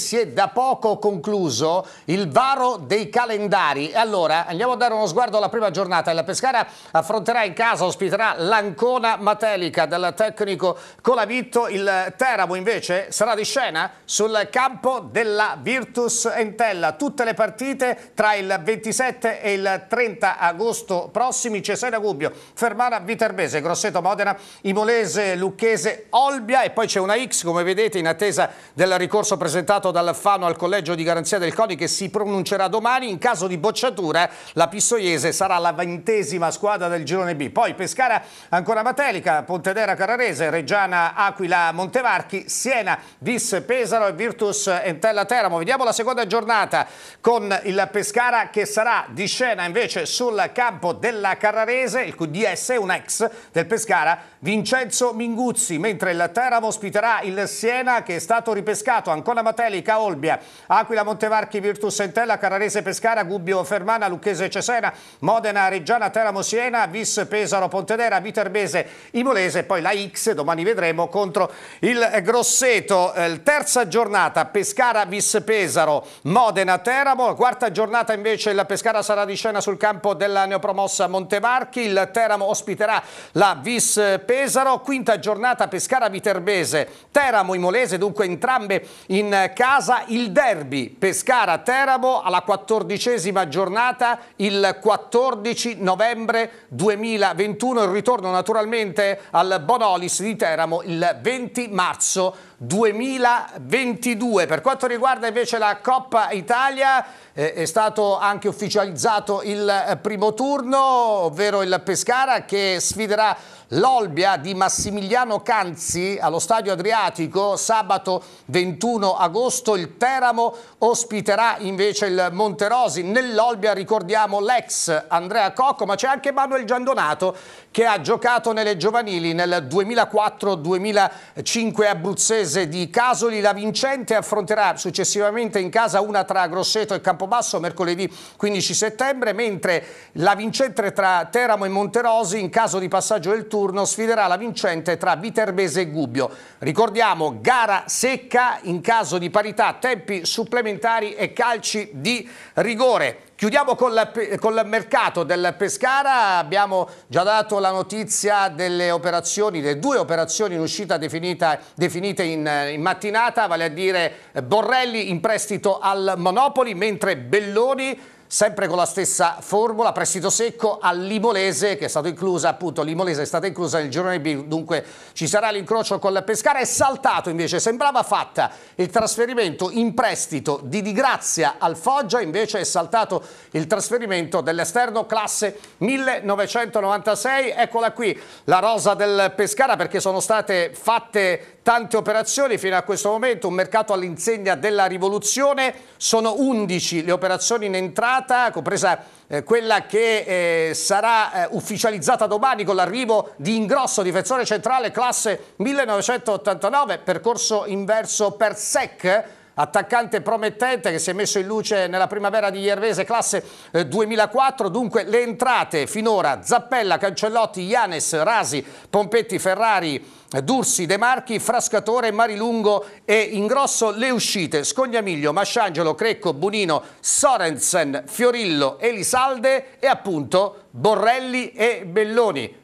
Si è da poco concluso il varo dei calendari. Allora andiamo a dare uno sguardo alla prima giornata. La Pescara affronterà in casa, ospiterà l'Ancona Matelica dal tecnico Colavitto. Il Teramo invece sarà di scena sul campo della Virtus Entella. Tutte le partite tra il 27 e il 30 agosto prossimi. Cesena Gubbio, Fermana Viterbese, Grosseto Modena, Imolese Lucchese Olbia e poi c'è una X come vedete in attesa del ricorso presentato dal Fano al collegio di garanzia del CONI che si pronuncerà domani. In caso di bocciatura la Pistoiese sarà la ventesima squadra del girone B. Poi Pescara ancora Matelica, Pontedera Carrarese, Reggiana Aquila Montevarchi, Siena, Vis Pesaro e Virtus Entella Teramo. Vediamo la seconda giornata con il Pescara che sarà di scena invece sul campo della Carrarese, il QDS è un ex del Pescara, Vincenzo Minguzzi, mentre il Teramo ospiterà il Siena che è stato ripescato ancora Matelica Castelli, Caolbia, Aquila, Montevarchi, Virtus Entella, Carrarese, Pescara, Gubbio, Fermana, Lucchese, Cesena, Modena, Reggiana, Teramo, Siena, Vis, Pesaro, Pontedera, Viterbese, Imolese, poi la X, domani vedremo, contro il Grosseto. Eh, terza giornata, Pescara, Vis, Pesaro, Modena, Teramo. Quarta giornata invece la Pescara sarà di scena sul campo della neopromossa Montevarchi. Il Teramo ospiterà la Vis Pesaro. Quinta giornata Pescara Viterbese, Teramo Imolese, dunque entrambe in campo casa il derby Pescara-Teramo alla quattordicesima giornata il 14 novembre 2021, il ritorno naturalmente al Bonolis di Teramo il 20 marzo 2022. Per quanto riguarda invece la Coppa Italia eh, è stato anche ufficializzato il primo turno, ovvero il Pescara che sfiderà l'Olbia di Massimiliano Canzi allo Stadio Adriatico sabato 21 agosto. Il Teramo ospiterà invece il Monterosi. Nell'Olbia ricordiamo l'ex Andrea Cocco, ma c'è anche Manuel Giandonato che ha giocato nelle giovanili nel 2004-2005 abruzzese di Casoli. La vincente affronterà successivamente in casa una tra Grosseto e Campobasso mercoledì 15 settembre, mentre la vincente tra Teramo e Monterosi in caso di passaggio del turno turno sfiderà la vincente tra Viterbese e Gubbio. Ricordiamo gara secca in caso di parità, tempi supplementari e calci di rigore. Chiudiamo col, il mercato del Pescara, abbiamo già dato la notizia delle operazioni, delle due operazioni in uscita definita, definite in, in, mattinata, vale a dire Borrelli in prestito al Monopoli, mentre Belloni sempre con la stessa formula, prestito secco a Limolese che è stato inclusa appunto, Limolese è stata inclusa nel girone B, dunque ci sarà l'incrocio con Pescara, è saltato invece, sembrava fatta il trasferimento in prestito di Di Grazia al Foggia, invece è saltato il trasferimento dell'esterno classe 1996, eccola qui la rosa del Pescara perché sono state fatte tante operazioni fino a questo momento, un mercato all'insegna della rivoluzione, sono 11 le operazioni in entrata, giornata, compresa eh, quella che eh, sarà eh, ufficializzata domani con l'arrivo di Ingrosso, difensore centrale classe 1989, percorso inverso per SEC attaccante promettente che si è messo in luce nella primavera di Iervese, classe 2004. Eh, Dunque le entrate finora Zappella, Cancellotti, Ianes, Rasi, Pompetti, Ferrari, Dursi, De Marchi, Frascatore, Marilungo e in grosso Le uscite Scognamiglio, Masciangelo, Crecco, Bunino, Sorensen, Fiorillo, Elisalde e appunto Borrelli e Belloni.